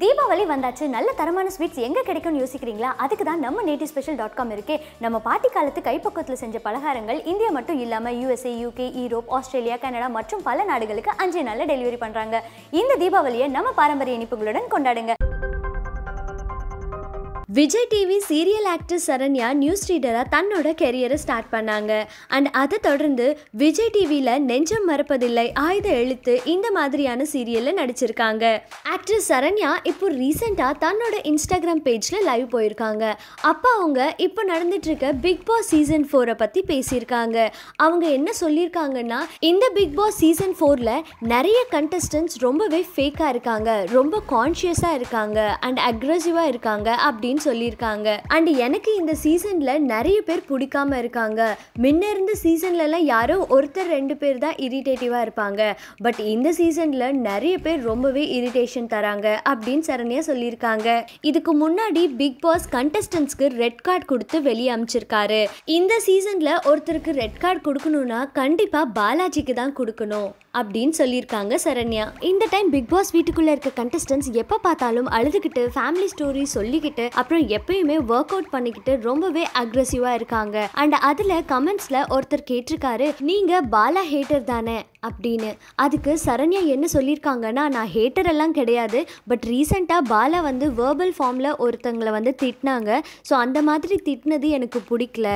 தீபாவளி வந்தாச்சு நல்ல தரமான ஸ்வீட்ஸ் எங்கே கிடைக்கும்னு யோசிக்கிறீங்களா அதுக்கு தான் நம்ம நேட்டிவ் ஸ்பெஷல் டாட் காம் இருக்கே நம்ம பாட்டி காலத்து கைப்பக்கத்தில் செஞ்ச பலகாரங்கள் இந்தியா மட்டும் இல்லாமல் USA UK Europe Australia Canada மற்றும் பல நாடுகளுக்கு அஞ்சு நாளில் டெலிவரி பண்ணுறாங்க இந்த தீபாவளியை நம்ம பாரம்பரிய இனிப்புகளுடன் கொண்டாடுங்க Vijay TV serial actor Saranya news ரீடராக தன்னோட கெரியரை ஸ்டார்ட் பண்ணாங்க அண்ட் அதை தொடர்ந்து விஜய் டிவியில் நெஞ்சம் மறப்பதில்லை ஆயுத எழுத்து இந்த மாதிரியான சீரியலில் நடிச்சிருக்காங்க ஆக்ட்ரஸ் சரண்யா இப்போ ரீசெண்டாக தன்னோட இன்ஸ்டாகிராம் பேஜில் லைவ் போயிருக்காங்க அப்போ அவங்க இப்போ இருக்க பிக் பாஸ் சீசன் ஃபோரை பற்றி பேசியிருக்காங்க அவங்க என்ன சொல்லியிருக்காங்கன்னா இந்த பிக் பாஸ் சீசன் ஃபோரில் நிறைய கண்டஸ்டன்ஸ் ரொம்பவே ஃபேக்காக இருக்காங்க ரொம்ப கான்ஷியஸாக இருக்காங்க அண்ட் அக்ரெசிவாக இருக்காங்க அப்படின்னு அப்படின்னு சொல்லியிருக்காங்க அண்ட் எனக்கு இந்த சீசன்ல நிறைய பேர் பிடிக்காம இருக்காங்க முன்ன இருந்த சீசன்லலாம் யாரோ ஒருத்தர் ரெண்டு பேர் தான் இரிட்டேட்டிவாக இருப்பாங்க பட் இந்த சீசன்ல நிறைய பேர் ரொம்பவே இரிட்டேஷன் தராங்க அப்படின்னு சரண்யா சொல்லியிருக்காங்க இதுக்கு முன்னாடி பிக் பாஸ் கண்டஸ்டன்ஸ்க்கு ரெட் கார்டு கொடுத்து வெளியே அமைச்சிருக்காரு இந்த சீசன்ல ஒருத்தருக்கு ரெட் கார்டு கொடுக்கணும்னா கண்டிப்பா பாலாஜிக்கு தான் கொடுக்கணும் அப்படின்னு சொல்லியிருக்காங்க சரண்யா இந்த டைம் பிக் பாஸ் வீட்டுக்குள்ள இருக்க கண்டஸ்டன்ஸ் எப்போ பார்த்தாலும் அழுதுகிட்டு ஃபேமிலி ஸ்டோரி சொல்லிக்கிட்டு அப்புறம் எப்பயுமே ஒர்க் அவுட் பண்ணிக்கிட்டு ரொம்பவே அக்ரெசிவா இருக்காங்க அண்ட் அதில் கமெண்ட்ஸில் ஒருத்தர் கேட்டிருக்காரு நீங்கள் பாலா ஹேட்டர் தானே அப்படின்னு அதுக்கு சரண்யா என்ன சொல்லியிருக்காங்கன்னா நான் ஹேட்டரெல்லாம் கிடையாது பட் ரீசெண்டாக பாலா வந்து வேர்பல் ஃபார்மில் ஒருத்தங்களை வந்து திட்டினாங்க ஸோ அந்த மாதிரி திட்டினது எனக்கு பிடிக்கல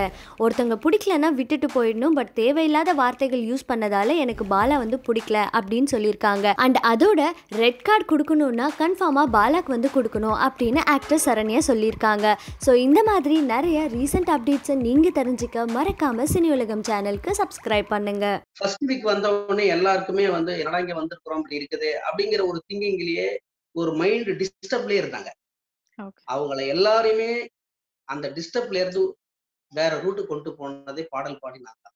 ஒருத்தவங்க பிடிக்கலன்னா விட்டுட்டு போயிடணும் பட் தேவையில்லாத வார்த்தைகள் யூஸ் பண்ணதால் எனக்கு பாலா வந்து பிடிக்கல அப்படின்னு சொல்லியிருக்காங்க அண்ட் அதோட ரெட் கார்டு கொடுக்கணும்னா கன்ஃபார்மாக பாலாக்கு வந்து கொடுக்கணும் அப்படின்னு ஆக்டர் சரண்யா சொல்லியிருக்காங்க ஸோ இந்த மாதிரி நிறைய ரீசெண்ட் அப்டேட்ஸை நீங்கள் தெரிஞ்சுக்க மறக்காமல் சினி உலகம் சேனலுக்கு சப்ஸ்கிரைப் பண்ணுங்கள் ஃபர்ஸ்ட் வீக் வந்த உடனே எல்லாருக்குமே வந்து என்னடா இங்க வந்திருக்கிறோம் அப்படி இருக்குது அப்படிங்கிற ஒரு திங்கிங்லயே ஒரு மைண்ட் டிஸ்டர்ப்லயே இருந்தாங்க அவங்கள எல்லாரையுமே அந்த டிஸ்டர்ப்ல இருந்து வேற ரூட்டு கொண்டு போனதே பாடல் நான்